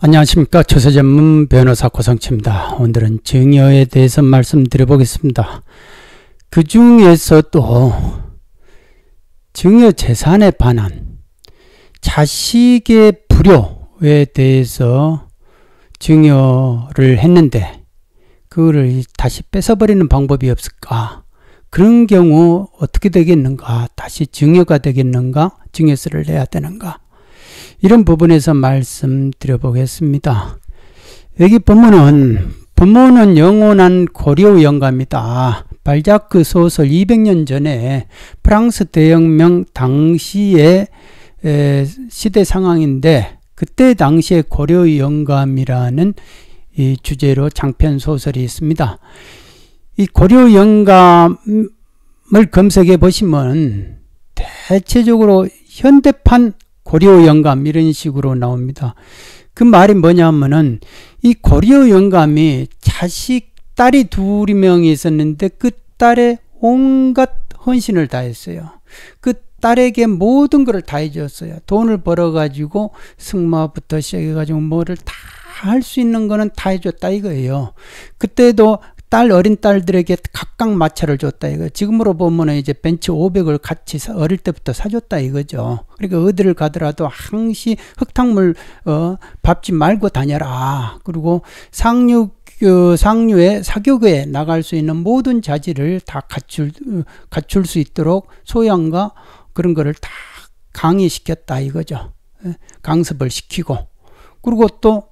안녕하십니까 조세 전문 변호사 고성치입니다. 오늘은 증여에 대해서 말씀드려보겠습니다. 그 중에서도 증여 재산에 반한 자식의 불효에 대해서 증여를 했는데 그거를 다시 뺏어버리는 방법이 없을까? 그런 경우 어떻게 되겠는가? 다시 증여가 되겠는가? 증여세를 내야 되는가? 이런 부분에서 말씀드려보겠습니다. 여기 본문은 부모는 영원한 고려 영가입니다. 발자크 그 소설 200년 전에 프랑스 대혁명 당시의 시대 상황인데 그때 당시의 고려 영감이라는 이 주제로 장편 소설이 있습니다. 이 고려 영감을 검색해 보시면 대체적으로 현대판 고려 영감 이런 식으로 나옵니다. 그 말이 뭐냐면은 이 고려 영감이 자식 딸이 둘이 명이 있었는데 그 딸의 온갖 헌신을 다했어요. 그 딸에게 모든 것을 다 해줬어요. 돈을 벌어가지고 승마부터 시작해가지고 뭐를 다 할 수 있는 거는 다 해줬다 이거예요. 그때도 딸 어린 딸들에게 각각 마차를 줬다 이거. 지금으로 보면은 이제 벤츠 500을 같이 사, 어릴 때부터 사줬다 이거죠. 그러니까 어디를 가더라도 항시 흙탕물 어, 밟지 말고 다녀라. 그리고 상류 그 상류에 사교구에 나갈 수 있는 모든 자질을 다 갖출 갖출 수 있도록 소양과 그런 거를 다 강의시켰다 이거죠. 예, 강습을 시키고 그리고 또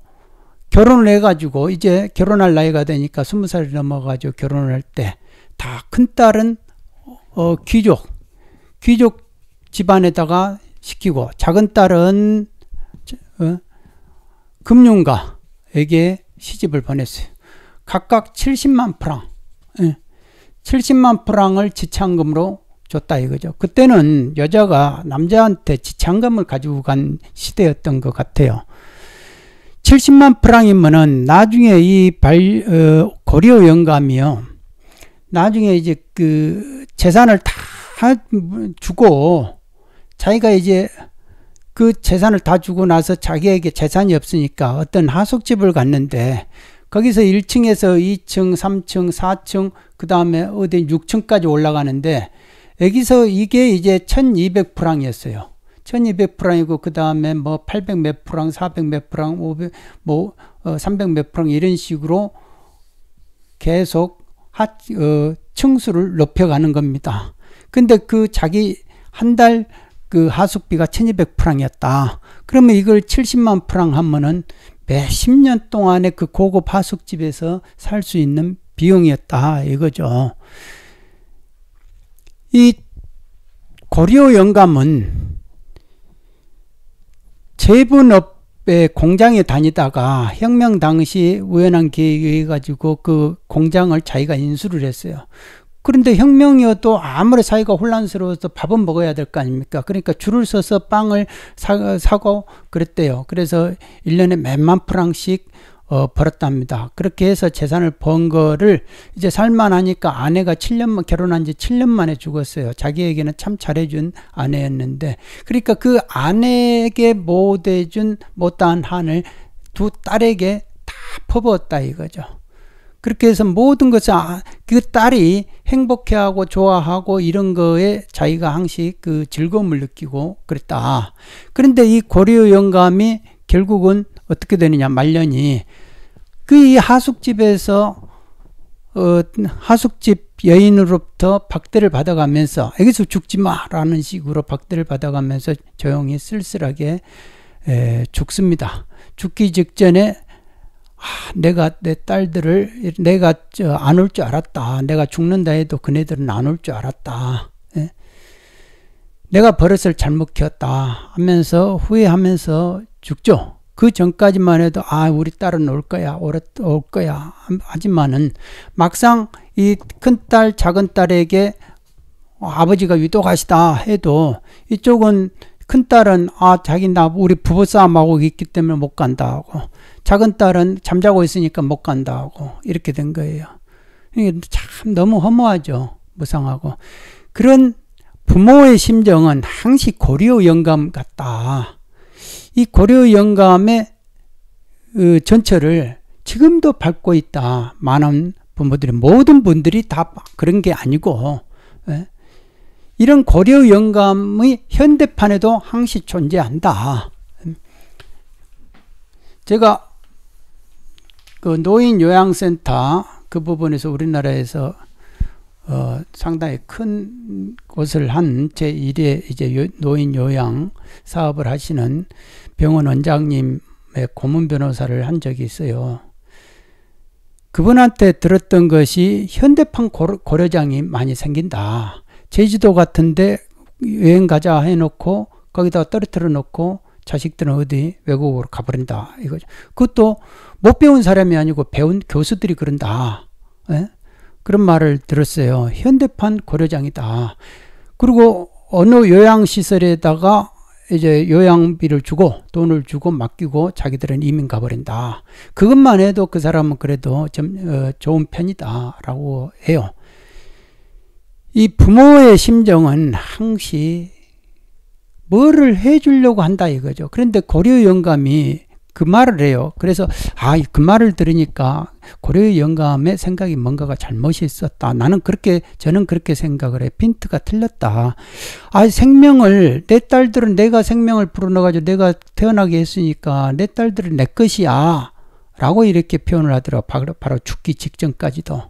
결혼을 해가지고 이제 결혼할 나이가 되니까 스무 살이 넘어가지고 결혼을 할 때 다 큰딸은 어, 귀족 귀족 집안에다가 시키고 작은 딸은 어, 금융가에게 시집을 보냈어요. 각각 70만 프랑, 예, 70만 프랑을 지참금으로 줬다 이거죠. 그때는 여자가 남자한테 지참금을 가지고 간 시대였던 것 같아요. 70만 프랑이면은 나중에 이 발, 어, 고려 영감이요. 나중에 이제 그 재산을 다 주고 자기가 이제 그 재산을 다 주고 나서 자기에게 재산이 없으니까 어떤 하숙집을 갔는데 거기서 1층에서 2층, 3층, 4층, 그 다음에 어디 6층까지 올라가는데 여기서 이게 이제 1200프랑이었어요. 1200 프랑이고 그 다음에 뭐 800 몇 프랑, 400 몇 프랑, 500 뭐 300 어, 몇 프랑 이런 식으로 계속 하, 어, 층수를 높여가는 겁니다. 근데 그 자기 한 달 그 하숙비가 1200 프랑이었다. 그러면 이걸 70만 프랑 하면은 1 0년동안에그 고급 하숙집에서 살 수 있는 비용이었다 이거죠. 이 고려 영감은 제분업의 공장에 다니다가 혁명 당시 우연한 계획에 의해 가지고 그 공장을 자기가 인수를 했어요. 그런데 혁명이어도 아무리 사회가 혼란스러워서 밥은 먹어야 될 거 아닙니까? 그러니까 줄을 서서 빵을 사, 사고 그랬대요. 그래서 일년에 몇만 프랑씩 어, 벌었답니다. 그렇게 해서 재산을 번 거를 이제 살만하니까 아내가 7년 결혼한 지 7년 만에 죽었어요. 자기에게는 참 잘해준 아내였는데 그러니까 그 아내에게 못해준 못다한 한을 두 딸에게 다 퍼부었다 이거죠. 그렇게 해서 모든 것을 아, 그 딸이 행복해하고 좋아하고 이런 거에 자기가 항상 그 즐거움을 느끼고 그랬다. 그런데 이 고려 영감이 결국은 어떻게 되느냐 말년이 그 이 하숙집에서 어, 하숙집 여인으로부터 박대를 받아가면서 여기서 죽지 마라는 식으로 박대를 받아가면서 조용히 쓸쓸하게 에, 죽습니다. 죽기 직전에 아, 내가 내 딸들을 내가 안 올 줄 알았다. 내가 죽는다 해도 그네들은 안 올 줄 알았다. 에? 예. 내가 버릇을 잘못 키웠다 하면서 후회하면서 죽죠. 그 전까지만 해도 아 우리 딸은 올 거야 올, 올 거야 하지만은 막상 이 큰딸 작은 딸에게 아버지가 유독하시다 해도 이쪽은 큰 딸은 아 자기 나 우리 부부싸움하고 있기 때문에 못 간다 하고 작은 딸은 잠자고 있으니까 못 간다 하고 이렇게 된 거예요. 이게 참 너무 허무하죠 무상하고 그런 부모의 심정은 항시 고려 영감 같다. 이 고려 영감의 어, 전철을 지금도 밟고 있다. 많은 부모들이 모든 분들이 다 그런 게 아니고 예. 이런 고려 영감의 현대판에도 항시 존재한다. 제가 그 노인 요양센터 그 부분에서 우리나라에서 어 상당히 큰 곳을 한 제1의 이제 노인 요양 사업을 하시는 병원 원장님의 고문 변호사를 한 적이 있어요. 그분한테 들었던 것이 현대판 고려, 장이 많이 생긴다. 제주도 같은데 여행 가자 해놓고 거기다 떨어뜨려 놓고 자식들은 어디 외국으로 가버린다 이거죠. 그것도 못 배운 사람이 아니고 배운 교수들이 그런다. 예? 그런 말을 들었어요. 현대판 고려장이다. 그리고 어느 요양시설에다가 이제 요양비를 주고 돈을 주고 맡기고 자기들은 이민 가버린다. 그것만 해도 그 사람은 그래도 좀 어, 좋은 편이다라고 해요. 이 부모의 심정은 항시 뭐를 해주려고 한다 이거죠. 그런데 고려 영감이 그 말을 해요. 그래서 아그 말을 들으니까 고려의 영감의 생각이 뭔가가 잘못이 있었다. 나는 그렇게 저는 그렇게 생각을 해. 핀트가 틀렸다. 아 생명을 내 딸들은 내가 생명을 불어넣어가지고 내가 태어나게 했으니까 내 딸들은 내 것이야. 라고 이렇게 표현을 하더라 바로, 바로 죽기 직전까지도.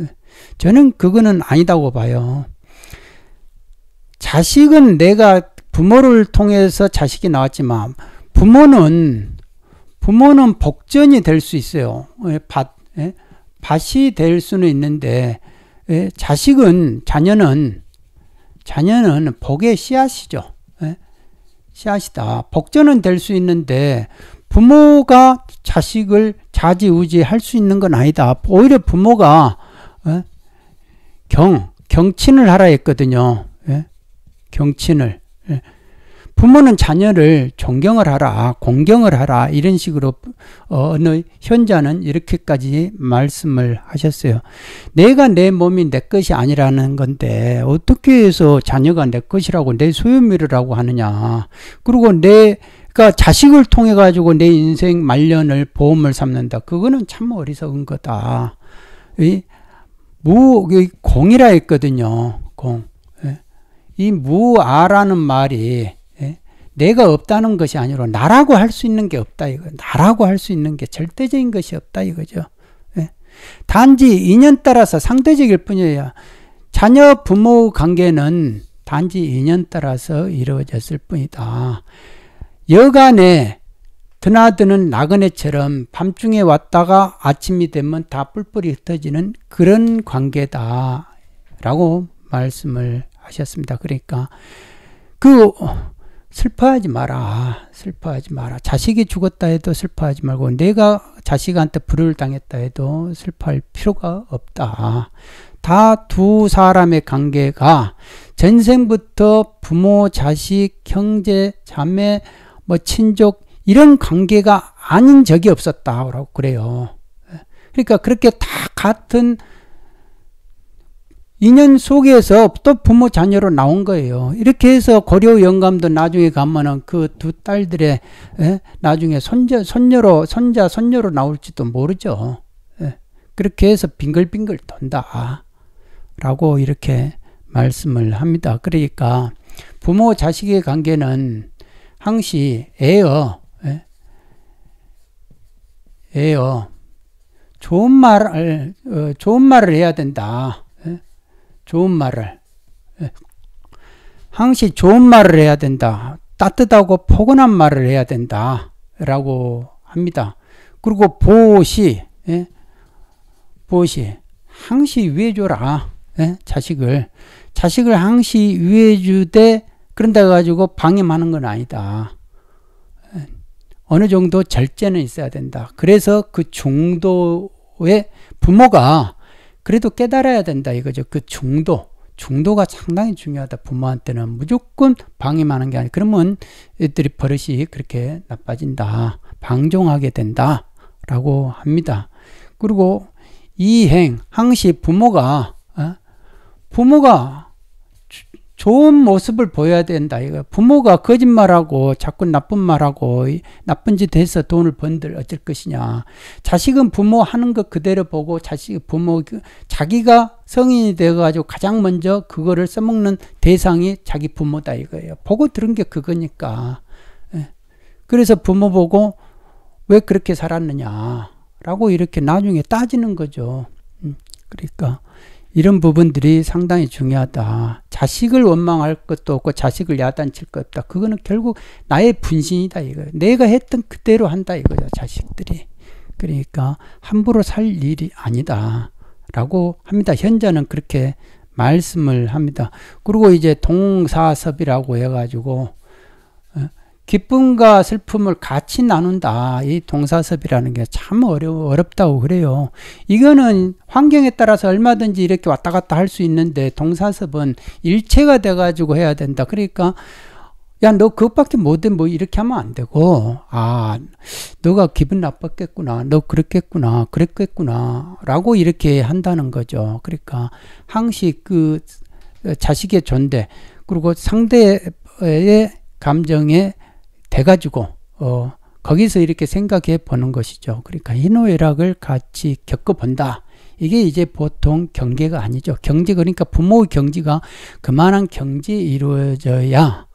예. 저는 그거는 아니다고 봐요. 자식은 내가 부모를 통해서 자식이 나왔지만 부모는 부모는 복전이 될 수 있어요. 예, 밭, 예, 밭이 될 수는 있는데 예, 자식은 자녀는 자녀는 복의 씨앗이죠. 씨앗이다. 복전은 될 수 있는데 부모가 자식을 자지우지 할 수 있는 건 아니다. 오히려 부모가 경 경친을 하라 했거든요. 경친을 부모는 자녀를 존경을 하라, 공경을 하라, 이런 식으로, 어, 느 현자는 이렇게까지 말씀을 하셨어요. 내가 내 몸이 내 것이 아니라는 건데, 어떻게 해서 자녀가 내 것이라고, 내 소유물이라고 하느냐. 그리고 내, 그 자식을 통해 가지고 내 인생 말년을 보험을 삼는다. 그거는 참 어리석은 거다. 무, 공이라 했거든요. 공. 예. 이 무아라는 말이 내가 없다는 것이 아니라 나라고 할 수 있는 게 없다 이거. 나라고 할 수 있는 게 절대적인 것이 없다 이거죠. 예. 단지 인연 따라서 상대적일 뿐이에요. 자녀 부모 관계는 단지 인연 따라서 이루어졌을 뿐이다. 여간에 드나드는 나그네처럼 밤중에 왔다가 아침이 되면 다 뿔뿔이 흩어지는 그런 관계다. 라고 말씀을 하셨습니다. 그러니까 그 슬퍼하지 마라. 슬퍼하지 마라. 자식이 죽었다 해도 슬퍼하지 말고 내가 자식한테 불을 당했다 해도 슬퍼할 필요가 없다. 다 두 사람의 관계가 전생부터 부모, 자식, 형제, 자매, 뭐 친족 이런 관계가 아닌 적이 없었다라고 그래요. 그러니까 그렇게 다 같은 인연 속에서 또 부모 자녀로 나온 거예요. 이렇게 해서 고려 영감도 나중에 가면은 그 두 딸들의 에? 예, 나중에 손자 손녀로 손자 손녀로 나올지도 모르죠. 에? 예, 그렇게 해서 빙글빙글 돈다라고 이렇게 말씀을 합니다. 그러니까 부모 자식의 관계는 항시 애어 에? 예, 애어 좋은 말을 어, 좋은 말을 해야 된다. 좋은 말을. 예. 항시 좋은 말을 해야 된다. 따뜻하고 포근한 말을 해야 된다. 라고 합니다. 그리고 보시, 예? 보시. 항시 위해줘라. 예? 자식을. 자식을 항시 위해주되, 그런다 가지고 방임하는 건 아니다. 예. 어느 정도 절제는 있어야 된다. 그래서 그 정도의 부모가 그래도 깨달아야 된다 이거죠. 그 중도. 중도가 상당히 중요하다. 부모한테는 무조건 방임하는 게 아니라 그러면 애들이 버릇이 그렇게 나빠진다. 방종하게 된다. 라고 합니다. 그리고 이행, 항시 부모가, 어? 부모가 좋은 모습을 보여야 된다. 이거 부모가 거짓말하고 자꾸 나쁜 말하고 나쁜 짓 해서 돈을 번들 어쩔 것이냐. 자식은 부모 하는 것 그대로 보고 자식 부모 자기가 성인이 되어가지고 가장 먼저 그거를 써먹는 대상이 자기 부모다 이거예요. 보고 들은 게 그거니까. 예. 그래서 부모 보고 왜 그렇게 살았느냐라고 이렇게 나중에 따지는 거죠. 음, 그러니까 이런 부분들이 상당히 중요하다. 자식을 원망할 것도 없고 자식을 야단칠 것도 없다. 그거는 결국 나의 분신이다 이거. 내가 했던 그대로 한다 이거죠. 자식들이. 그러니까 함부로 살 일이 아니다. 라고 합니다. 현자는 그렇게 말씀을 합니다. 그리고 이제 동사섭이라고 해가지고 기쁨과 슬픔을 같이 나눈다. 이 동사섭이라는 게 참 어려 어렵다고 그래요. 이거는 환경에 따라서 얼마든지 이렇게 왔다 갔다 할 수 있는데 동사섭은 일체가 돼 가지고 해야 된다. 그러니까 야, 너 그것밖에 못해. 뭐 이렇게 하면 안 되고. 아, 너가 기분 나빴겠구나. 너 그랬겠구나. 그랬겠구나. 라고 이렇게 한다는 거죠. 그러니까 항시 그 자식의 존대 그리고 상대의 감정에 돼가지고 어, 거기서 이렇게 생각해 보는 것이죠. 그러니까 희노애락을 같이 겪어본다. 이게 이제 보통 경계가 아니죠. 경제 그러니까 부모의 경지가 그만한 경지 이루어져야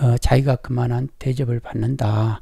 어, 자기가 그만한 대접을 받는다.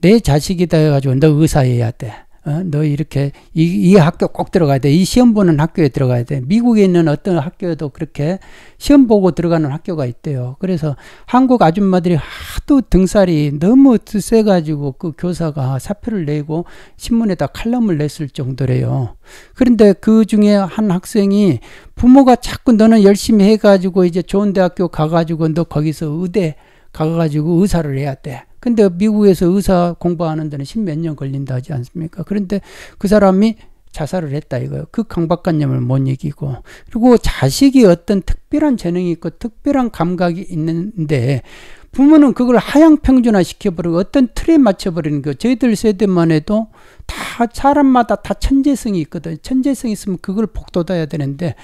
내 자식이다 가지고너 의사해야 돼. 어, 너 이렇게 이, 이, 학교 꼭 들어가야 돼. 이 시험 보는 학교에 들어가야 돼. 미국에 있는 어떤 학교에도 그렇게 시험 보고 들어가는 학교가 있대요. 그래서 한국 아줌마들이 하도 등살이 너무 세가지고 그 교사가 사표를 내고 신문에다 칼럼을 냈을 정도래요. 그런데 그 중에 한 학생이 부모가 자꾸 너는 열심히 해가지고 이제 좋은 대학교 가가지고 너 거기서 의대 가가지고 의사를 해야 돼. 근데 미국에서 의사 공부하는 데는 십 몇 년 걸린다 하지 않습니까? 그런데 그 사람이 자살을 했다 이거예요. 그 강박관념을 못 이기고 그리고 자식이 어떤 특별한 재능이 있고 특별한 감각이 있는데 부모는 그걸 하향 평준화 시켜버리고 어떤 틀에 맞춰버리는 거. 예요 저희들 세대만 해도 다 사람마다 다 천재성이 있거든. 천재성이 있으면 그걸 복돋아야 되는데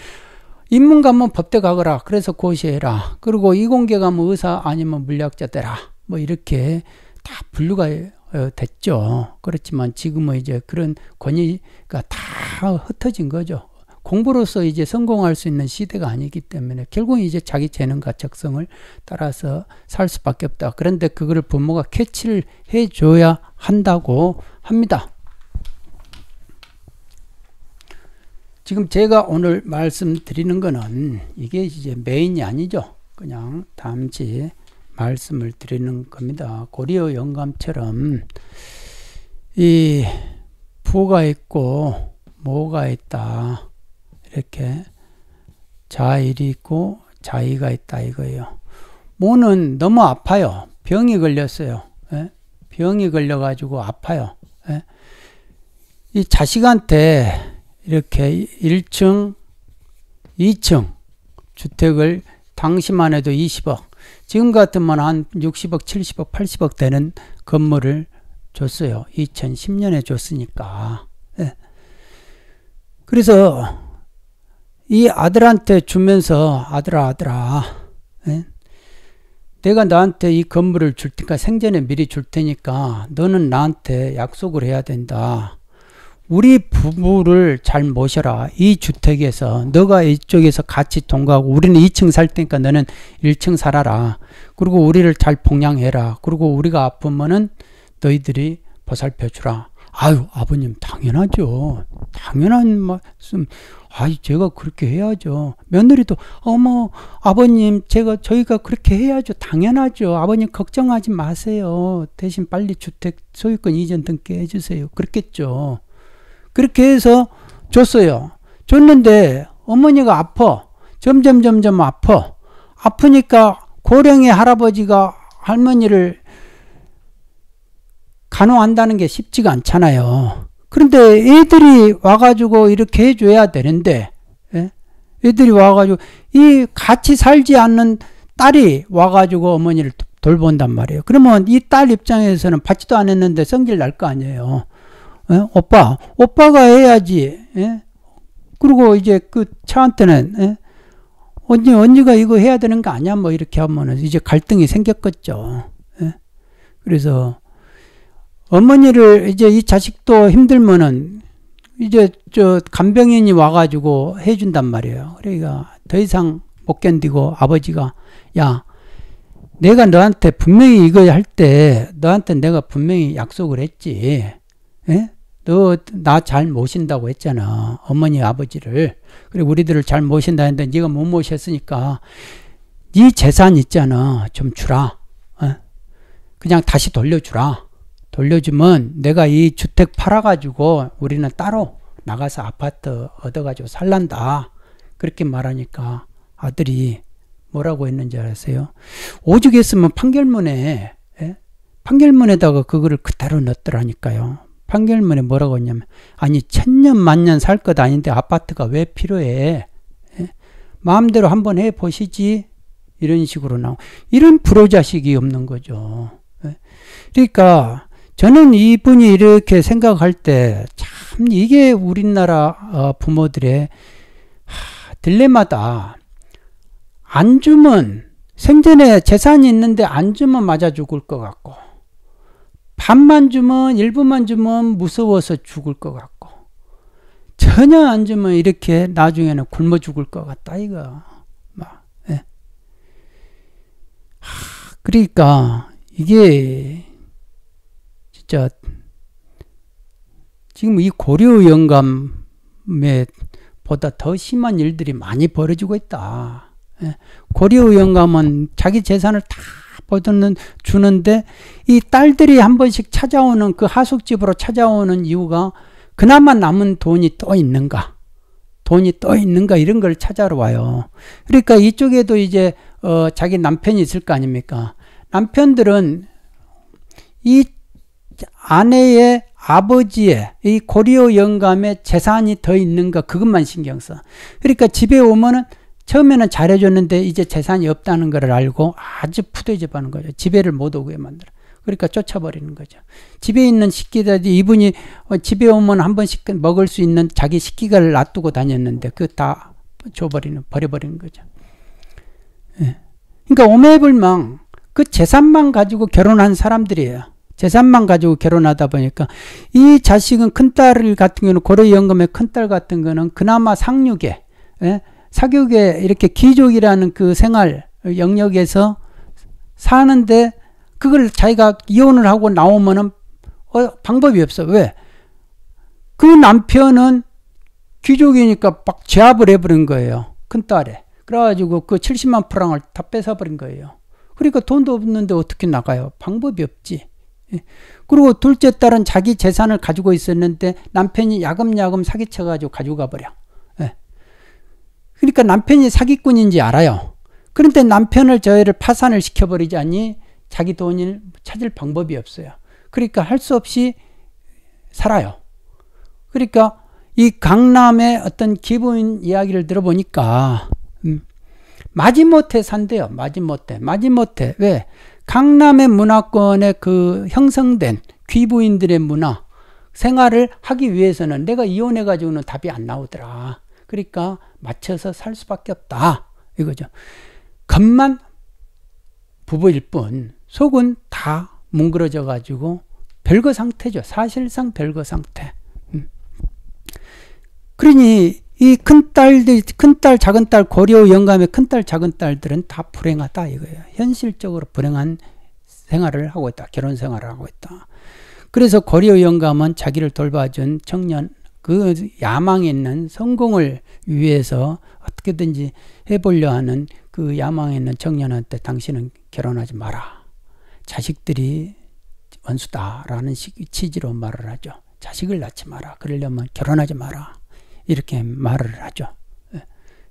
인문 가면 법대 가거라. 그래서 고시해라. 그리고 이공계 가면 의사 아니면 물리학자 되라. 뭐 이렇게 다 분류가 어, 됐죠. 그렇지만 지금은 이제 그런 권위가 다 흩어진 거죠. 공부로서 이제 성공할 수 있는 시대가 아니기 때문에 결국은 이제 자기 재능과 적성을 따라서 살 수밖에 없다. 그런데 그거를 부모가 캐치를 해줘야 한다고 합니다. 지금 제가 오늘 말씀드리는 거는 이게 이제 메인이 아니죠. 그냥 다음지 말씀을 드리는 겁니다. 고리어 영감처럼 이 부가 있고 모가 있다 이렇게 자일이 있고 자의가 있다 이거예요. 모는 너무 아파요. 병이 걸렸어요. 예? 병이 걸려가지고 아파요. 예? 이 자식한테 이렇게 1층, 2층 주택을 당시만 해도 20억, 지금 같으면 한 60억, 70억, 80억 되는 건물을 줬어요. 2010년에 줬으니까. 네. 그래서 이 아들한테 주면서 아들아, 아들아, 네. 내가 너한테이 건물을 줄 테니까 생전에 미리 줄 테니까 너는 나한테 약속을 해야 된다. 우리 부부를 잘 모셔라. 이 주택에서 너가 이쪽에서 같이 동거하고 우리는 2층 살 테니까 너는 1층 살아라. 그리고 우리를 잘 봉양해라. 그리고 우리가 아프면은 너희들이 보살펴 주라. 아유 아버님 당연하죠. 당연한 말씀. 아이 제가 그렇게 해야죠. 며느리도 어머 아버님 제가 저희가 그렇게 해야죠. 당연하죠. 아버님 걱정하지 마세요. 대신 빨리 주택 소유권 이전 등기 해주세요. 그렇겠죠. 그렇게 해서 줬어요. 줬는데 어머니가 아파. 점점 점점 아파. 아프니까 고령의 할아버지가 할머니를 간호한다는 게 쉽지가 않잖아요. 그런데 애들이 와가지고 이렇게 해줘야 되는데, 예? 애들이 와가지고, 이 같이 살지 않는 딸이 와가지고 어머니를 돌본단 말이에요. 그러면 이 딸 입장에서는 받지도 않았는데 성질 날 거 아니에요. 에? 예? 오빠, 오빠가 해야지. 예? 그리고 이제 그 차한테는 예? 언니, 언니가 이거 해야 되는 거 아니야? 뭐 이렇게 하면은 이제 갈등이 생겼겠죠. 예? 그래서 어머니를 이제 이 자식도 힘들면은 이제 저 간병인이 와가지고 해준단 말이에요. 그러니까 더 이상 못 견디고 아버지가 야 내가 너한테 분명히 이거 할 때 너한테 내가 분명히 약속을 했지. 예? 너나잘 모신다고 했잖아. 어머니 아버지를. 그리고 우리들을 잘 모신다 했는데 네가 못 모셨으니까 네 재산 있잖아. 좀 주라. 어? 그냥 다시 돌려주라. 돌려주면 내가 이 주택 팔아가지고 우리는 따로 나가서 아파트 얻어가지고 살란다. 그렇게 말하니까 아들이 뭐라고 했는지 아세요? 오죽했으면 판결문에 예? 판결문에다가 그거를 그대로 넣더라니까요. 판결문에 뭐라고 했냐면 아니 천년 만년 살 것 아닌데 아파트가 왜 필요해? 예? 마음대로 한번 해 보시지 이런 식으로 나오. 이런 불효자식이 없는 거죠. 예? 그러니까 저는 이분이 이렇게 생각할 때 참 이게 우리나라 어, 부모들의 하, 딜레마다. 안 주면 생전에 재산이 있는데 안 주면 맞아 죽을 것 같고 반만 주면 일분만 주면 무서워서 죽을 것 같고 전혀 안 주면 이렇게 나중에는 굶어 죽을 것 같다 이거 막 예. 하, 그러니까 이게 진짜 지금 이 고려 영감에 보다 더 심한 일들이 많이 벌어지고 있다. 예. 고려 영감은 자기 재산을 다 보드는 주는데 이 딸들이 한 번씩 찾아오는 그 하숙집으로 찾아오는 이유가 그나마 남은 돈이 또 있는가 돈이 또 있는가 이런 걸 찾아러 와요. 그러니까 이쪽에도 이제 어 자기 남편이 있을 거 아닙니까? 남편들은 이 아내의 아버지의 이 고리오 영감의 재산이 더 있는가 그것만 신경 써. 그러니까 집에 오면은 처음에는 잘해줬는데 이제 재산이 없다는 걸 알고 아주 푸대접하는 거죠. 지배를 못 오게 만들어. 그러니까 쫓아버리는 거죠. 집에 있는 식기들이 이분이 어, 집에 오면 한 번씩 그 먹을 수 있는 자기 식기가를 놔두고 다녔는데 그다 줘버리는 버려버리는 거죠. 예. 그러니까 오매불망 그 재산만 가지고 결혼한 사람들이에요. 재산만 가지고 결혼하다 보니까 이 자식은 큰딸 같은 경우는 고려연금의 큰딸 같은 거는 그나마 상륙에 예? 사교육에 이렇게 귀족이라는 그 생활 영역에서 사는데 그걸 자기가 이혼을 하고 나오면은 어, 방법이 없어. 왜? 그 남편은 귀족이니까 막 제압을 해버린 거예요. 큰 딸에. 그래가지고 그 70만 프랑을 다 뺏어버린 거예요. 그러니까 돈도 없는데 어떻게 나가요? 방법이 없지. 예. 그리고 둘째 딸은 자기 재산을 가지고 있었는데 남편이 야금야금 사기쳐가지고 가져가 버려. 그러니까 남편이 사기꾼인지 알아요. 그런데 남편을 저희를 파산을 시켜버리지 않니 자기 돈을 찾을 방법이 없어요. 그러니까 할 수 없이 살아요. 그러니까 이 강남의 어떤 기본 이야기를 들어보니까 음, 마지못해 산대요. 마지못해. 마지못해. 왜? 강남의 문화권에 그 형성된 귀부인들의 문화 생활을 하기 위해서는 내가 이혼해가지고는 답이 안 나오더라. 그러니까 맞춰서 살 수밖에 없다. 이거죠. 겉만 부부일 뿐 속은 다 뭉그러져 가지고 별거 상태죠. 사실상 별거 상태. 음. 그러니 이 큰딸들, 큰딸, 작은딸, 고려 영감의 큰딸, 작은딸들은 다 불행하다 이거예요. 현실적으로 불행한 생활을 하고 있다. 결혼 생활을 하고 있다. 그래서 고려 영감은 자기를 돌봐준 청년 그 야망에 있는 성공을 위해서 어떻게든지 해보려 하는 그 야망에 있는 청년한테 당신은 결혼하지 마라. 자식들이 원수다라는 취지로 말을 하죠. 자식을 낳지 마라. 그러려면 결혼하지 마라. 이렇게 말을 하죠. 예.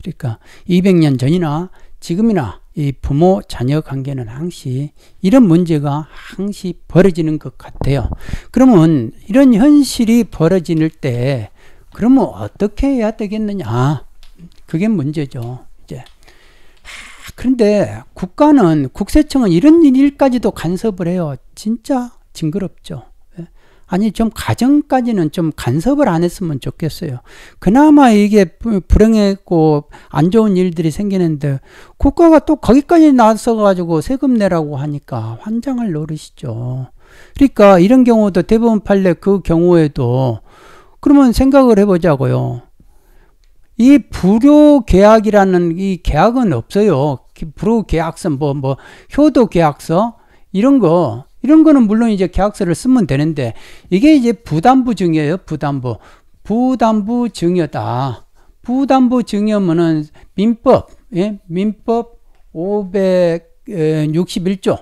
그러니까 200년 전이나 지금이나 이 부모 자녀 관계는 항시 이런 문제가 항시 벌어지는 것 같아요. 그러면 이런 현실이 벌어질 때 그러면 어떻게 해야 되겠느냐? 그게 문제죠. 이제 그런데 국가는 국세청은 이런 일까지도 간섭을 해요. 진짜 징그럽죠. 아니 좀 가정까지는 좀 간섭을 안 했으면 좋겠어요. 그나마 이게 불행했고 안 좋은 일들이 생기는데 국가가 또 거기까지 나서 가지고 세금 내라고 하니까 환장할 노릇이죠. 그러니까 이런 경우도 대법원 판례 그 경우에도 그러면 생각을 해보자고요. 이 불효 계약이라는 이 계약은 없어요. 불효 계약서 뭐뭐 뭐 효도 계약서 이런 거 이런 거는 물론 이제 계약서를 쓰면 되는데 이게 이제 부담부 증여예요. 부담부. 부담부 증여다. 부담부 증여면은 민법, 예? 민법 561조.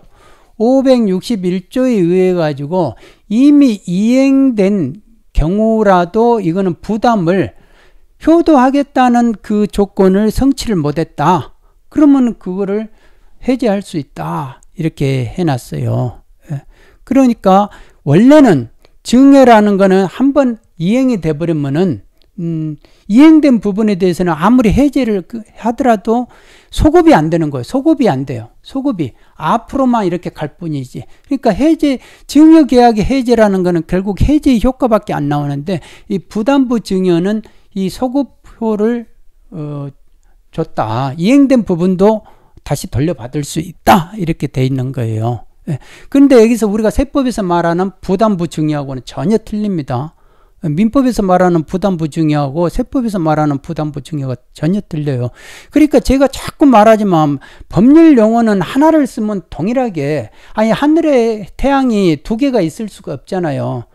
561조에 의해 가지고 이미 이행된 경우라도 이거는 부담을 효도하겠다는 그 조건을 성취를 못했다. 그러면 그거를 해제할 수 있다. 이렇게 해놨어요. 그러니까 원래는 증여라는 거는 한번 이행이 돼버리면은 음, 이행된 부분에 대해서는 아무리 해제를 그, 하더라도 소급이 안 되는 거예요. 소급이 안 돼요. 소급이 앞으로만 이렇게 갈 뿐이지. 그러니까 해제 증여 계약의 해제라는 거는 결국 해제의 효과밖에 안 나오는데 이 부담부 증여는 이 소급표를 어, 줬다. 아, 이행된 부분도 다시 돌려받을 수 있다. 이렇게 돼 있는 거예요. 예. 근데 여기서 우리가 세법에서 말하는 부담부증이하고는 전혀 틀립니다. 예, 민법에서 말하는 부담부증이하고 세법에서 말하는 부담부증이가 전혀 틀려요. 그러니까 제가 자꾸 말하지만 법률 용어는 하나를 쓰면 동일하게 아니 하늘에 태양이 두 개가 있을 수가 없잖아요.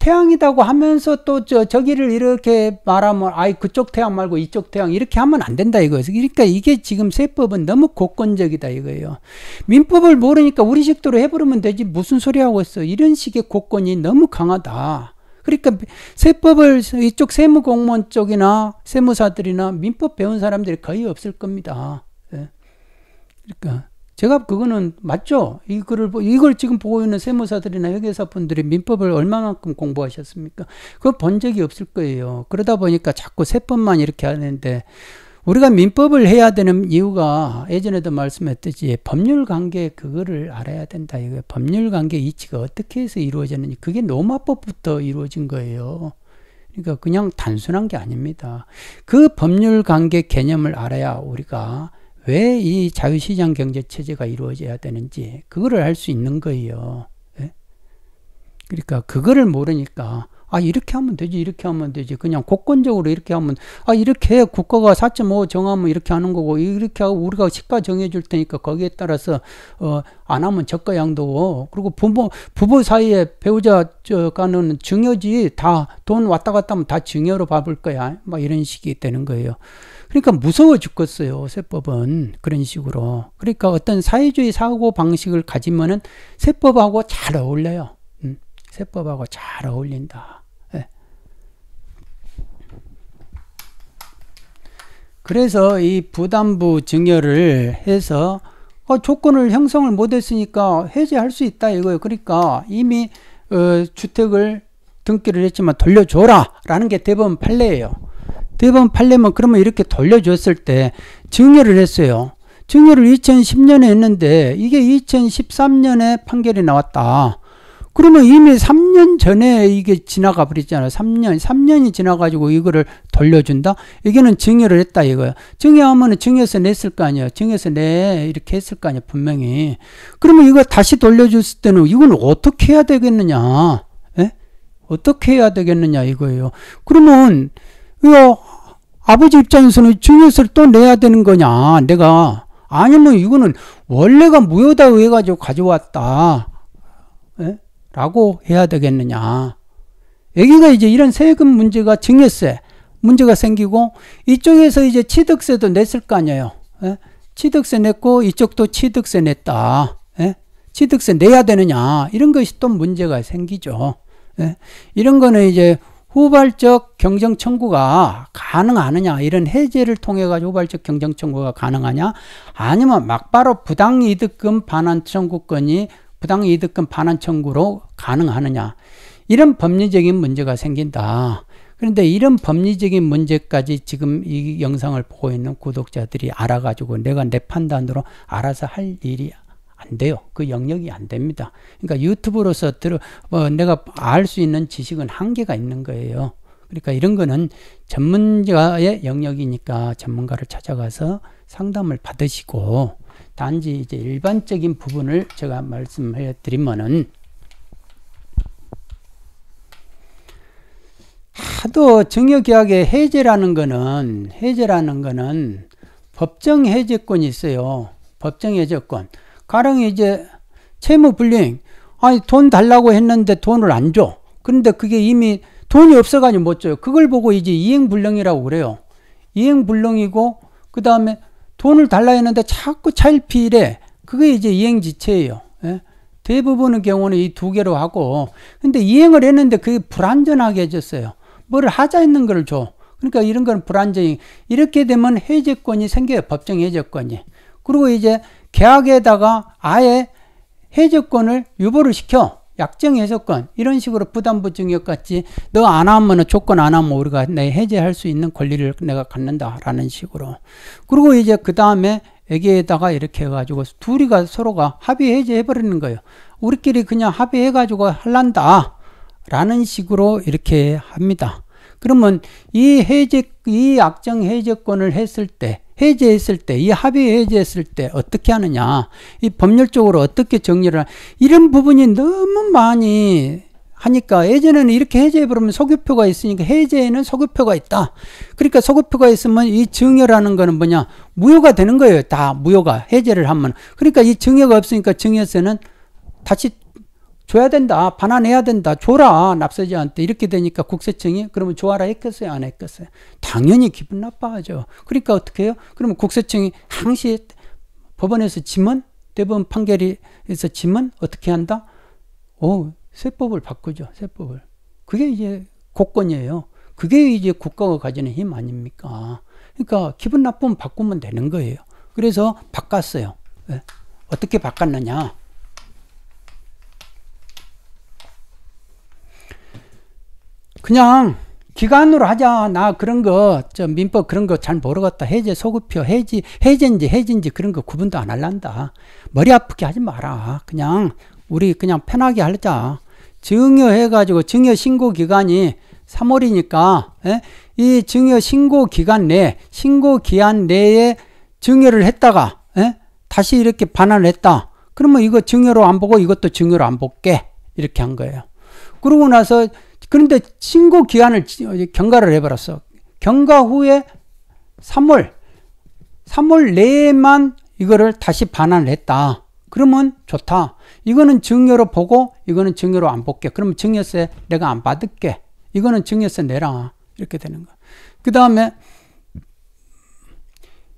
태양이라고 하면서 또 저, 저기를 이렇게 말하면 아이 그쪽 태양 말고 이쪽 태양 이렇게 하면 안 된다 이거예요. 그러니까 이게 지금 세법은 너무 고건적이다 이거예요. 민법을 모르니까 우리 식대로 해버리면 되지 무슨 소리 하고 있어. 이런 식의 고건이 너무 강하다. 그러니까 세법을 이쪽 세무공무원 쪽이나 세무사들이나 민법 배운 사람들이 거의 없을 겁니다. 예. 그러니까 제가 그거는 맞죠. 이거를 이걸 지금 보고 있는 세무사들이나 회계사분들이 민법을 얼마만큼 공부하셨습니까? 그거본 적이 없을 거예요. 그러다 보니까 자꾸 세법만 이렇게 하는데 우리가 민법을 해야 되는 이유가 예전에도 말씀했듯이 법률 관계 그거를 알아야 된다. 이거 법률 관계 이치가 어떻게 해서 이루어졌는지 그게 노마법부터 이루어진 거예요. 그러니까 그냥 단순한 게 아닙니다. 그 법률 관계 개념을 알아야 우리가 왜이 자유시장 경제 체제가 이루어져야 되는지 그거를 알 수 있는 거예요. 예? 그러니까 그거를 모르니까 아 이렇게 하면 되지 이렇게 하면 되지 그냥 복권적으로 이렇게 하면 아 이렇게 국가가 4.5 정하면 이렇게 하는 거고 이렇게 하고 우리가 시가 정해줄 테니까 거기에 따라서 어 안 하면 저가 양도 그리고 부모 부부 사이에 배우자 저간 증여지 다 돈 왔다 갔다 하면 다 증여로 밟을 거야 막 이런 식이 되는 거예요. 그러니까 무서워 죽겠어요. 세법은 그런 식으로. 그러니까 어떤 사회주의 사고 방식을 가지면은 세법하고 잘 어울려요. 음, 세법하고 잘 어울린다. 예. 그래서 이 부담부 증여를 해서 어, 조건을 형성을 못했으니까 해제할 수 있다 이거예요. 그러니까 이미 어, 주택을 등기를 했지만 돌려줘라 라는 게 대법원 판례예요. 대법원 판례면 그러면 이렇게 돌려줬을 때 증여를 했어요. 증여를 2010년에 했는데 이게 2013년에 판결이 나왔다. 그러면 이미 3년 전에 이게 지나가 버리잖아요. 3년, 3년이 지나가지고 이거를 돌려준다? 이게는 증여를 했다 이거야. 증여하면 증여서 냈을 거 아니야. 증여서 내, 이렇게 했을 거 아니야, 분명히. 그러면 이거 다시 돌려줬을 때는 이건 어떻게 해야 되겠느냐? 에? 예? 어떻게 해야 되겠느냐, 이거예요. 그러면, 이거 아버지 입장에서는 증여세를 또 내야 되는 거냐 내가 아니면 이거는 원래가 무효다 해가지고 가져왔다 에? 예? 라고 해야 되겠느냐 여기가 이제 이런 세금 문제가 증여세 문제가 생기고 이쪽에서 이제 취득세도 냈을 거 아니에요 에? 예? 취득세 냈고 이쪽도 취득세 냈다 에? 예? 취득세 내야 되느냐 이런 것이 또 문제가 생기죠 예? 이런 거는 이제 후발적 경쟁 청구가 가능하느냐 이런 해제를 통해 가지고 후발적 경쟁 청구가 가능하냐 아니면 막바로 부당이득금 반환 청구권이 부당이득금 반환 청구로 가능하느냐 이런 법리적인 문제가 생긴다. 그런데 이런 법리적인 문제까지 지금 이 영상을 보고 있는 구독자들이 알아가지고 내가 내 판단으로 알아서 할 일이 안 돼요. 그 영역이 안 됩니다. 그러니까 유튜브로서 들어 뭐 내가 알 수 있는 지식은 한계가 있는 거예요. 그러니까 이런 거는 전문가의 영역이니까 전문가를 찾아가서 상담을 받으시고 단지 이제 일반적인 부분을 제가 말씀해 드리면은 하도 정여계약의 해제라는 거는 해제라는 거는 법정 해제권이 있어요. 법정 해제권. 가령 이제 채무 불이행 아니 돈 달라고 했는데 돈을 안 줘. 그런데 그게 이미 돈이 없어가지고 못 줘요. 그걸 보고 이제 이행불능이라고 그래요. 이행불능이고 그 다음에 돈을 달라 했는데 자꾸 차일피일해. 그게 이제 이행지체예요. 예? 대부분의 경우는 이 두 개로 하고 근데 이행을 했는데 그게 불완전하게 해줬어요. 뭐를 하자 있는 걸 줘. 그러니까 이런 건 불안정이 이렇게 되면 해제권이 생겨요. 법정 해제권이. 그리고 이제 계약에다가 아예 해적권을 유보를 시켜 약정 해적권 이런 식으로 부담부증역같이너 안 하면 은 조건 안 하면 우리가 내 해제할 수 있는 권리를 내가 갖는다라는 식으로 그리고 이제 그 다음에 애기에다가 이렇게 해가지고 둘이가 서로가 합의 해제해버리는 거예요. 우리끼리 그냥 합의해가지고 할란다 라는 식으로 이렇게 합니다. 그러면 이 해제 이약정 해제권을 했을 때 해제했을 때, 이 합의 해제했을 때 어떻게 하느냐, 이 법률적으로 어떻게 정리를, 하냐. 이런 부분이 너무 많이 하니까 예전에는 이렇게 해제해버리면 소급표가 있으니까 해제에는 소급표가 있다. 그러니까 소급표가 있으면 이 증여라는 거는 뭐냐, 무효가 되는 거예요. 다 무효가, 해제를 하면. 그러니까 이 증여가 없으니까 증여세는 다시 줘야 된다. 반환해야 된다. 줘라. 납세자한테. 이렇게 되니까 국세청이 그러면 줘라 했겠어요? 안 했겠어요? 당연히 기분 나빠하죠. 그러니까 어떻게 해요? 그러면 국세청이 항시 법원에서 지면 대법원 판결에서 지면 어떻게 한다? 오, 세법을 바꾸죠. 세법을. 그게 이제 고권이에요. 그게 이제 국가가 가지는 힘 아닙니까? 그러니까 기분 나쁨 바꾸면 되는 거예요. 그래서 바꿨어요. 네. 어떻게 바꿨느냐? 그냥 기간으로 하자. 나 그런 거, 저 민법 그런 거 잘 모르겠다. 해제, 소급표, 해지, 해제인지 해지인지 그런 거 구분도 안 할란다. 머리 아프게 하지 마라. 그냥, 우리 그냥 편하게 하자. 증여해가지고 증여 신고 기간이 3월이니까, 에? 예? 이 증여 신고 기간 내, 신고 기한 내에 증여를 했다가, 에? 예? 다시 이렇게 반환을 했다. 그러면 이거 증여로 안 보고 이것도 증여로 안 볼게. 이렇게 한 거예요. 그러고 나서 그런데 신고 기한을 경과를 해버렸어. 경과 후에 3월, 3월 내에만 이거를 다시 반환을 했다. 그러면 좋다. 이거는 증여로 보고 이거는 증여로 안 볼게. 그러면 증여세 내가 안 받을게. 이거는 증여세 내라. 이렇게 되는 거그 다음에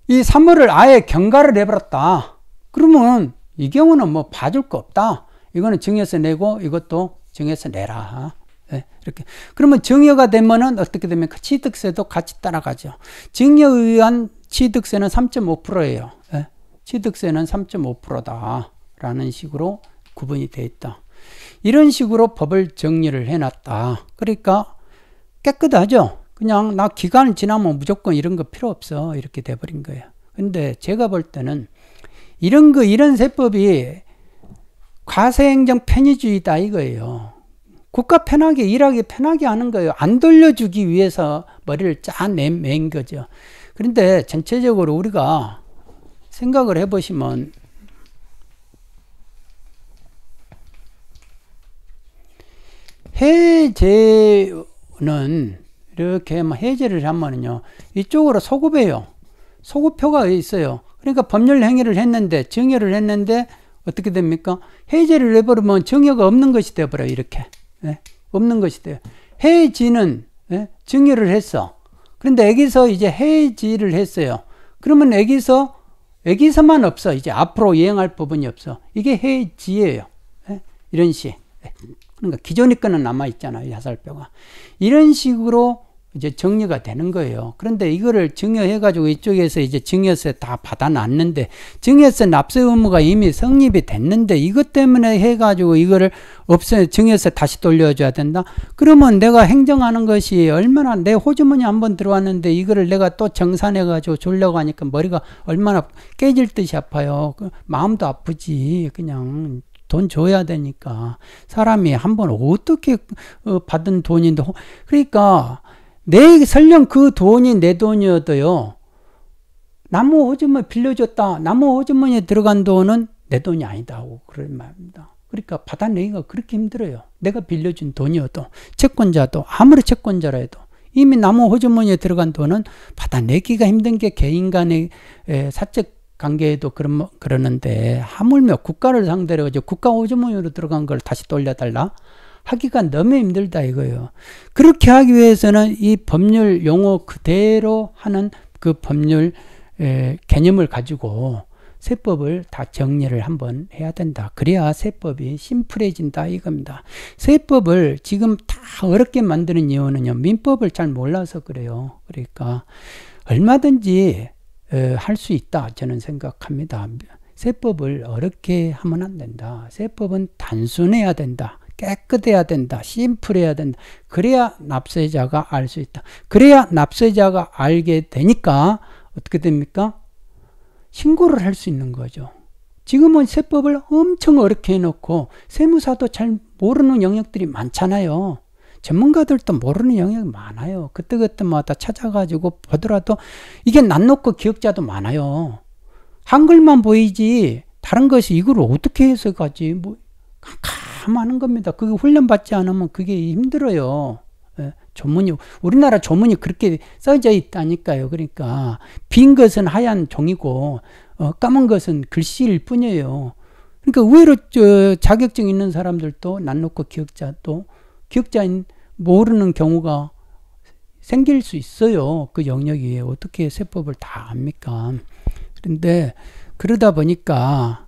이 3월을 아예 경과를 해버렸다. 그러면 이 경우는 뭐 봐줄 거 없다. 이거는 증여세 내고 이것도 증여세 내라. 예, 이렇게. 그러면 증여가 되면은 어떻게 되면 그 취득세도 같이 따라가죠. 증여에 의한 취득세는 3.5%예요. 예, 취득세는 3.5%다라는 식으로 구분이 돼 있다. 이런 식으로 법을 정리를 해놨다. 그러니까 깨끗하죠. 그냥 나 기간 지나면 무조건 이런 거 필요 없어 이렇게 돼버린 거예요. 근데 제가 볼 때는 이런 거 이런 세법이 과세행정 편의주의다 이거예요. 국가 편하게 일하기 편하게 하는 거예요. 안 돌려주기 위해서 머리를 짜맨 거죠. 그런데 전체적으로 우리가 생각을 해보시면 해제는 이렇게 뭐 해제를 하면요 이쪽으로 소급해요. 소급표가 있어요. 그러니까 법률 행위를 했는데 증여를 했는데 어떻게 됩니까? 해제를 해버리면 증여가 없는 것이 돼버려 이렇게. 예? 없는 것이 돼요. 해지는 예? 증여를 했어. 그런데 애기서 이제 해지를 했어요. 그러면 애기서 애기서만 없어. 이제 앞으로 이행할 부분이 없어. 이게 해지예요. 예? 이런 식. 예, 그러니까 기존의 거는 남아 있잖아요. 야살뼈가. 이런 식으로 이제 정리가 되는 거예요. 그런데 이거를 증여해가지고 이쪽에서 이제 증여세 다 받아놨는데 증여세 납세 의무가 이미 성립이 됐는데 이것 때문에 해가지고 이거를 없애 증여세 다시 돌려줘야 된다. 그러면 내가 행정하는 것이 얼마나 내 호주머니 한번 들어왔는데 이거를 내가 또 정산해가지고 주려고 하니까 머리가 얼마나 깨질 듯이 아파요. 그 마음도 아프지 그냥. 돈 줘야 되니까 사람이 한 번 어떻게 어, 받은 돈인데 그러니까 내 설령 그 돈이 내 돈이어도요. 나무 호주머 빌려줬다. 나무 호주머에 들어간 돈은 내 돈이 아니다 고 그런 말입니다. 그러니까 받아내기가 그렇게 힘들어요. 내가 빌려준 돈이어도 채권자도 아무리 채권자라 해도 이미 나무 호주머니에 들어간 돈은 받아내기가 힘든 게 개인 간의 사적 관계에도 그런 뭐, 그러는데 하물며 국가를 상대로 이제 국가 호주머니로 들어간 걸 다시 돌려달라. 하기가 너무 힘들다 이거예요. 그렇게 하기 위해서는 이 법률 용어 그대로 하는 그 법률 개념을 가지고 세법을 다 정리를 한번 해야 된다. 그래야 세법이 심플해진다 이겁니다. 세법을 지금 다 어렵게 만드는 이유는요. 민법을 잘 몰라서 그래요. 그러니까 얼마든지 할 수 있다 저는 생각합니다. 세법을 어렵게 하면 안 된다. 세법은 단순해야 된다. 깨끗해야 된다. 심플해야 된다. 그래야 납세자가 알 수 있다. 그래야 납세자가 알게 되니까 어떻게 됩니까? 신고를 할 수 있는 거죠. 지금은 세법을 엄청 어렵게 해놓고 세무사도 잘 모르는 영역들이 많잖아요. 전문가들도 모르는 영역이 많아요. 그때그때마다 찾아가지고 보더라도 이게 낯놓고 기업자도 많아요. 한글만 보이지 다른 것이 이걸 어떻게 해석하지? 뭐참 하는 겁니다. 그게 훈련받지 않으면 그게 힘들어요. 예, 전문이 우리나라 전문이 그렇게 써져 있다니까요. 그러니까 빈 것은 하얀 종이고 어, 까만 것은 글씨일 뿐이에요. 그러니까 의외로 저 자격증 있는 사람들도 낯놓고 기억자도 기억자인 모르는 경우가 생길 수 있어요. 그 영역 위 어떻게 세법을 다 압니까? 그런데 그러다 보니까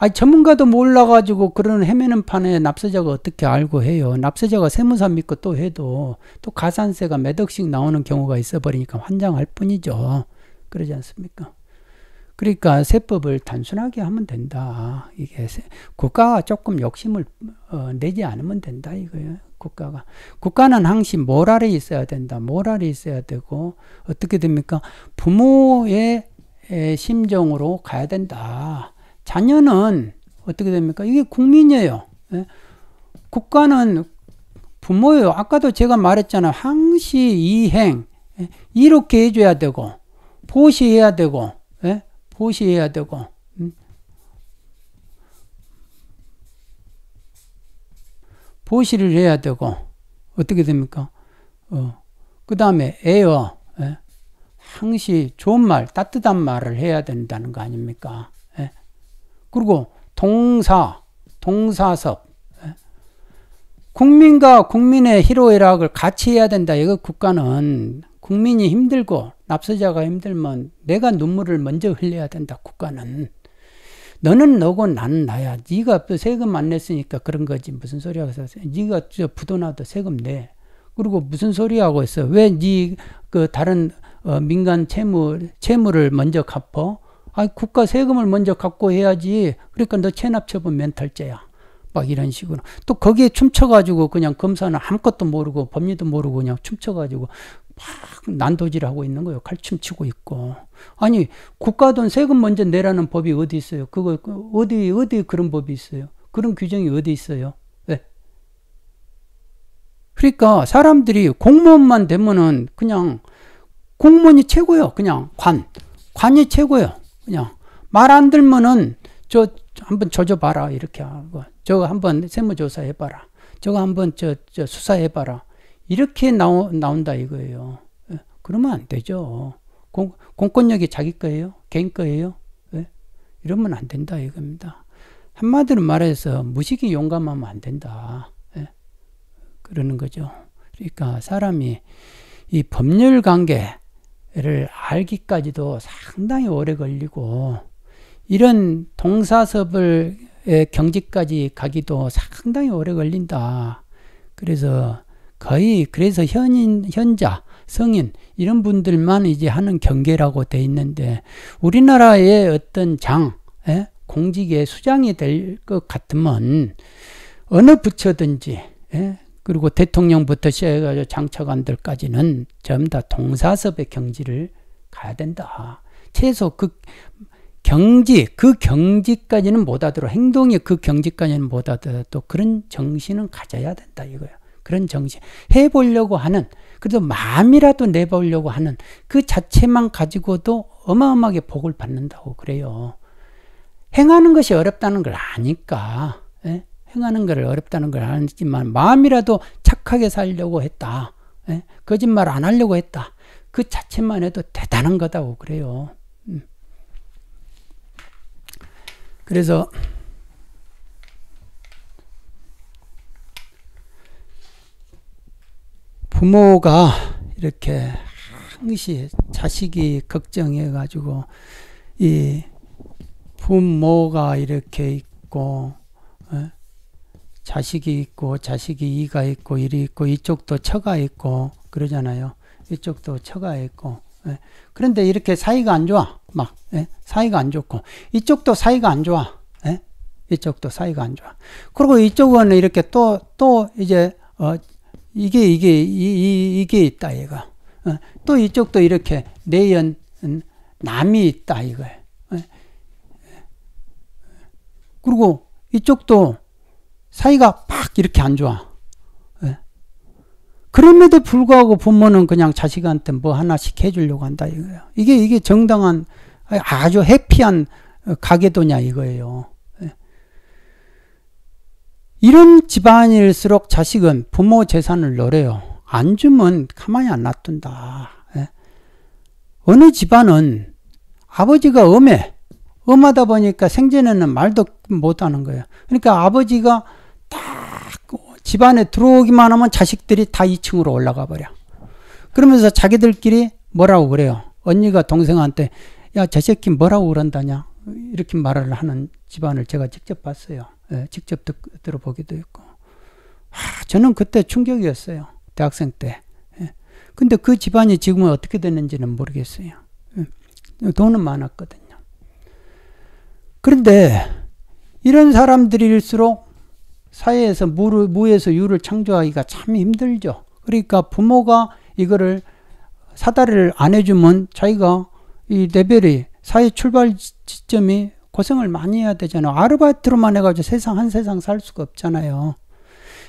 아니 전문가도 몰라가지고 그런 헤매는 판에 납세자가 어떻게 알고 해요. 납세자가 세무사 믿고 또 해도 또 가산세가 몇 억씩 나오는 경우가 있어 버리니까 환장할 뿐이죠. 그러지 않습니까? 그러니까 세법을 단순하게 하면 된다. 이게 국가가 조금 욕심을 어, 내지 않으면 된다 이거예요. 국가가 국가는 항시 모랄이 있어야 된다. 모랄이 있어야 되고 어떻게 됩니까? 부모의 심정으로 가야 된다. 자녀는 어떻게 됩니까? 이게 국민이에요. 예? 국가는 부모예요. 아까도 제가 말했잖아요. 항시 이행. 예? 이렇게 해줘야 되고, 보시해야 되고, 예? 보시해야 되고. 음? 보시를 해야 되고, 어떻게 됩니까? 어. 그 다음에 에어. 예? 항시 좋은 말, 따뜻한 말을 해야 된다는 거 아닙니까? 그리고 동사, 동사석 국민과 국민의 희로애락을 같이 해야 된다. 이거 국가는 국민이 힘들고 납세자가 힘들면 내가 눈물을 먼저 흘려야 된다. 국가는 너는 너고 나는 나야. 네가 세금 안 냈으니까 그런 거지. 무슨 소리 하고 있어? 네가 부도나도 세금 내. 그리고 무슨 소리 하고 있어? 왜 네 그 다른 어 민간 채무 채무를 먼저 갚어? 아, 국가 세금을 먼저 갖고 해야지. 그러니까 너 체납처분 멘탈죄야막 이런 식으로. 또 거기에 춤춰가지고 그냥 검사는 아무것도 모르고 법리도 모르고 그냥 춤춰가지고 막 난도질하고 있는 거예요. 칼춤 치고 있고. 아니, 국가 돈 세금 먼저 내라는 법이 어디 있어요? 그거, 그 어디, 어디 그런 법이 있어요? 그런 규정이 어디 있어요? 왜? 예. 그러니까 사람들이 공무원만 되면은 그냥 공무원이 최고예요. 그냥 관. 관이 최고예요. 그냥 말 안 들면은 저 한번 조져봐라 이렇게 하고 저거 한 번 세무조사 해봐라 저거 한번 저, 저 수사해봐라 이렇게 나오, 나온다 이거예요. 예, 그러면 안 되죠. 공, 공권력이 자기 거예요? 개인 거예요? 네? 이러면 안 된다 이겁니다. 한마디로 말해서 무식이 용감하면 안 된다. 네? 그러는 거죠. 그러니까 사람이 이 법률 관계, 를 알기까지도 상당히 오래 걸리고 이런 동사섭을 경지까지 가기도 상당히 오래 걸린다. 그래서 거의 그래서 현인 현자 성인 이런 분들만 이제 하는 경계라고 돼 있는데 우리나라의 어떤 장 예? 공직의 수장이 될 것 같으면 어느 부처든지 예? 그리고 대통령부터 시작해가지고 장차관들까지는 전부 다 동사섭의 경지를 가야 된다. 최소 그 경지, 그 경지까지는 못하더라도 행동이 그 경지까지는 못하더라도 그런 정신은 가져야 된다 이거야. 그런 정신 해보려고 하는 그래도 마음이라도 내보려고 하는 그 자체만 가지고도 어마어마하게 복을 받는다고 그래요. 행하는 것이 어렵다는 걸 아니까 예? 행하는 것을 어렵다는 걸 알지만 마음이라도 착하게 살려고 했다. 예? 거짓말 안 하려고 했다. 그 자체만 해도 대단한 거다고 그래요. 음. 그래서 부모가 이렇게 항시 자식이 걱정해 가지고 이 부모가 이렇게 있고 자식이 있고 자식이 이가 있고 이리 있고 이쪽도 처가 있고 그러잖아요. 이쪽도 처가 있고 예. 그런데 이렇게 사이가 안 좋아 막 예. 사이가 안 좋고 이쪽도 사이가 안 좋아 예. 이쪽도 사이가 안 좋아 그리고 이쪽은 이렇게 또 또 이제 어 이게 이게 이, 이게 있다 얘가 어. 예. 또 이쪽도 이렇게 내연 음, 남이 있다 이거예요. 예. 예. 그리고 이쪽도 사이가 팍 이렇게 안 좋아. 예. 그럼에도 불구하고 부모는 그냥 자식한테 뭐 하나씩 해주려고 한다 이거야. 이게 이게 정당한 아주 해피한 가계도냐 이거예요. 예. 이런 집안일수록 자식은 부모 재산을 노래요. 안 주면 가만히 안 놔둔다. 예. 어느 집안은 아버지가 엄해. 엄하다 보니까 생전에는 말도 못하는 거예요. 그러니까 아버지가 딱 집안에 들어오기만 하면 자식들이 다 2층으로 올라가 버려. 그러면서 자기들끼리 뭐라고 그래요. 언니가 동생한테 야저 새끼 뭐라고 그런다냐 이렇게 말을 하는 집안을 제가 직접 봤어요. 예, 직접 듣, 들어보기도 했고. 하, 저는 그때 충격이었어요. 대학생 때. 예. 근데 그 집안이 지금은 어떻게 됐는지는 모르겠어요. 예. 돈은 많았거든요. 그런데 이런 사람들일수록 사회에서 무를, 무에서 유를 창조하기가 참 힘들죠. 그러니까 부모가 이거를 사다리를 안 해주면 자기가 이 레벨이 사회 출발 지점이 고생을 많이 해야 되잖아요. 아르바이트로만 해가지고 세상 한 세상 살 수가 없잖아요.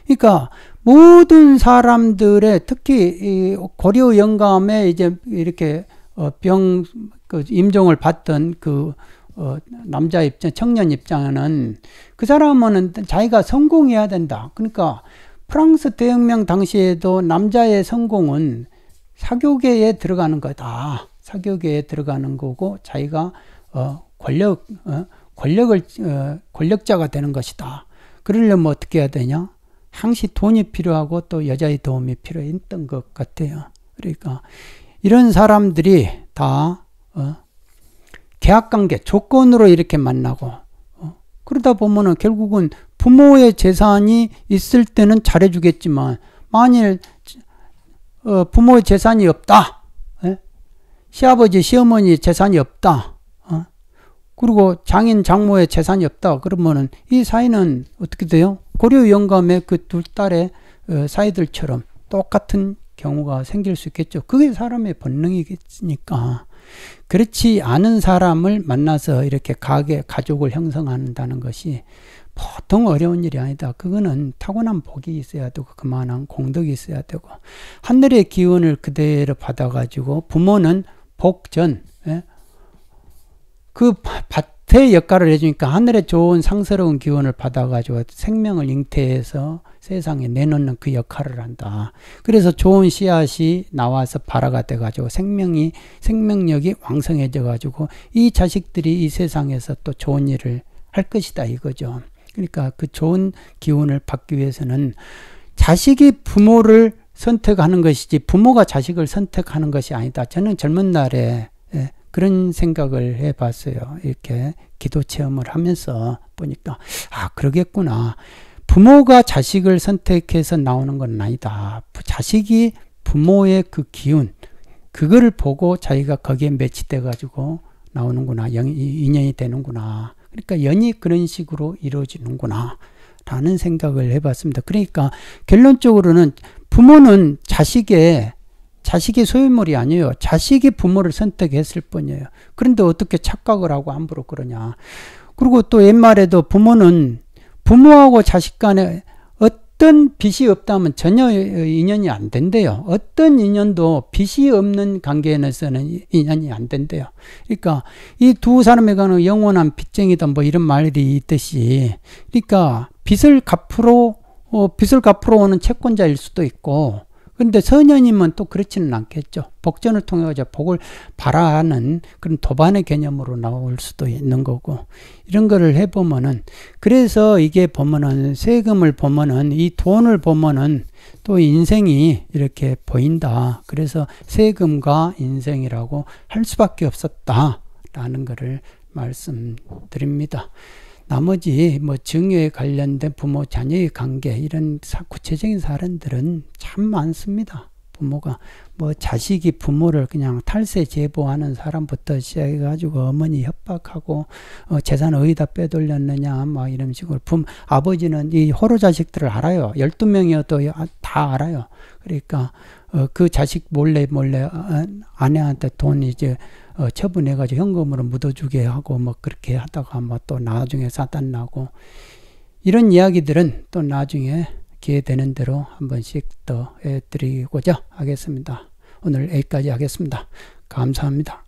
그러니까 모든 사람들의 특히 고려 영감에 이제 이렇게 어, 병그 임종을 받던 그 어, 남자 입장, 청년 입장에는 그 사람은 자기가 성공해야 된다. 그러니까 프랑스 대혁명 당시에도 남자의 성공은 사교계에 들어가는 거다. 사교계에 들어가는 거고 자기가 어, 권력 어, 권력을 어, 권력자가 되는 것이다. 그러려면 어떻게 해야 되냐? 항시 돈이 필요하고 또 여자의 도움이 필요했던 것 같아요. 그러니까 이런 사람들이 다 어, 계약관계 조건으로 이렇게 만나고 어? 그러다 보면은 결국은 부모의 재산이 있을 때는 잘해주겠지만 만일 어, 부모의 재산이 없다 에? 예? 시아버지 시어머니 재산이 없다 어? 그리고 장인 장모의 재산이 없다 그러면은 이 사이는 어떻게 돼요 고려 영감의 그 둘 딸의 어, 사이들처럼 똑같은 경우가 생길 수 있겠죠 그게 사람의 본능이겠으니까 그렇지 않은 사람을 만나서 이렇게 가게, 가족을 형성한다는 것이 보통 어려운 일이 아니다. 그거는 타고난 복이 있어야 되고 그만한 공덕이 있어야 되고 하늘의 기운을 그대로 받아가지고 부모는 복전 예? 그 밭의 역할을 해주니까 하늘의 좋은 상스러운 기운을 받아가지고 생명을 잉태해서 세상에 내놓는 그 역할을 한다. 그래서 좋은 씨앗이 나와서 발아가 돼가지고 생명이, 생명력이 왕성해져가지고 이 자식들이 이 세상에서 또 좋은 일을 할 것이다 이거죠. 그러니까 그 좋은 기운을 받기 위해서는 자식이 부모를 선택하는 것이지 부모가 자식을 선택하는 것이 아니다. 저는 젊은 날에 예, 그런 생각을 해봤어요. 이렇게 기도 체험을 하면서 보니까 아 그러겠구나. 부모가 자식을 선택해서 나오는 건 아니다. 자식이 부모의 그 기운, 그거를 보고 자기가 거기에 매치돼 가지고 나오는구나. 인연이 되는구나. 그러니까 연이 그런 식으로 이루어지는구나. 라는 생각을 해봤습니다. 그러니까 결론적으로는 부모는 자식의 자식이 소유물이 아니에요. 자식이 부모를 선택했을 뿐이에요. 그런데 어떻게 착각을 하고 함부로 그러냐. 그리고 또 옛말에도 부모는 부모하고 자식 간에 어떤 빚이 없다면 전혀 인연이 안 된대요. 어떤 인연도 빚이 없는 관계에서는 인연이 안 된대요. 그러니까 이 두 사람에 관한 영원한 빚쟁이다 뭐 이런 말이 있듯이 그러니까 빚을 갚으러 어, 빚을 갚으러 오는 채권자일 수도 있고 근데 선녀님은 또 그렇지는 않겠죠. 복전을 통해서 복을 바라는 그런 도반의 개념으로 나올 수도 있는 거고 이런 거를 해보면은 그래서 이게 보면은 세금을 보면은 이 돈을 보면은 또 인생이 이렇게 보인다. 그래서 세금과 인생이라고 할 수밖에 없었다라는 거를 말씀드립니다. 나머지 뭐 증여에 관련된 부모 자녀의 관계 이런 구체적인 사람들은 참 많습니다. 부모가 뭐 자식이 부모를 그냥 탈세 제보하는 사람부터 시작해가지고 어머니 협박하고 어, 재산 어디다 빼돌렸느냐 막 뭐 이런 식으로 부 아버지는 이 호로 자식들을 알아요. 12명이어도 아, 다 알아요. 그러니까 어, 그 자식 몰래 몰래 어, 아내한테 돈 이제 어, 처분해가지고 현금으로 묻어주게 하고 뭐 그렇게 하다가 뭐또 나중에 사단 나고 이런 이야기들은 또 나중에 기회 되는 대로 한 번씩 더 해드리고자 하겠습니다. 오늘 여기까지 하겠습니다. 감사합니다.